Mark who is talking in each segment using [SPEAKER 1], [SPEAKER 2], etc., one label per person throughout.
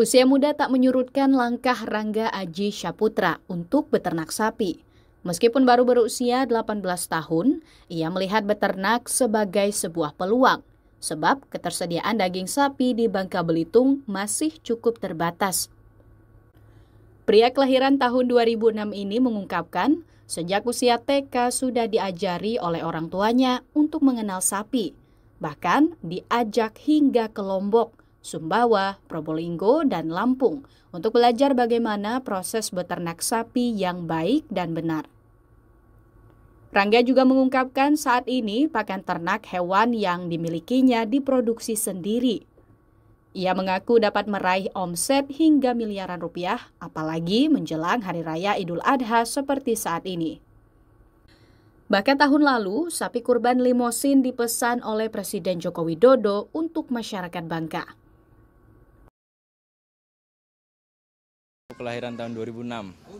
[SPEAKER 1] Usia muda tak menyurutkan langkah Rangga Aji Syaputra untuk beternak sapi. Meskipun baru berusia 18 tahun, ia melihat beternak sebagai sebuah peluang. Sebab ketersediaan daging sapi di Bangka Belitung masih cukup terbatas. Pria kelahiran tahun 2006 ini mengungkapkan, sejak usia TK sudah diajari oleh orang tuanya untuk mengenal sapi. Bahkan diajak hingga ke Lombok Sumbawa, Probolinggo, dan Lampung untuk belajar bagaimana proses beternak sapi yang baik dan benar. Rangga juga mengungkapkan saat ini pakan ternak hewan yang dimilikinya diproduksi sendiri. Ia mengaku dapat meraih omset hingga miliaran rupiah, apalagi menjelang Hari Raya Idul Adha seperti saat ini. Bahkan tahun lalu, sapi kurban limosin dipesan oleh Presiden Joko Widodo untuk masyarakat Bangka.
[SPEAKER 2] kelahiran tahun 2006. Oh,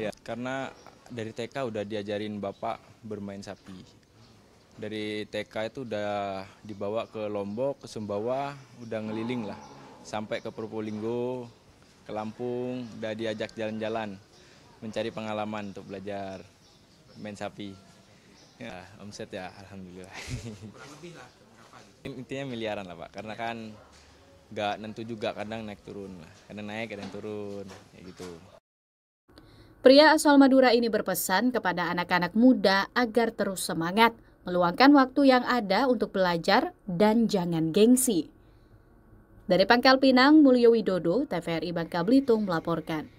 [SPEAKER 2] 2006. ya, karena dari TK udah diajarin Bapak bermain sapi. Dari TK itu udah dibawa ke Lombok, ke Sumbawa, udah ngeliling lah. Sampai ke Probolinggo, ke Lampung, udah diajak jalan-jalan. Mencari pengalaman untuk belajar main sapi. Ya, omset ya, Alhamdulillah. Gitu. Intinya miliaran lah Pak, karena kan nggak nentu juga kadang naik turun lah kadang naik kadang turun ya gitu
[SPEAKER 1] Pria asal Madura ini berpesan kepada anak-anak muda agar terus semangat, meluangkan waktu yang ada untuk belajar dan jangan gengsi. Dari Pangkal Pinang, Mulyo Widodo, TVRI Bangka Belitung melaporkan.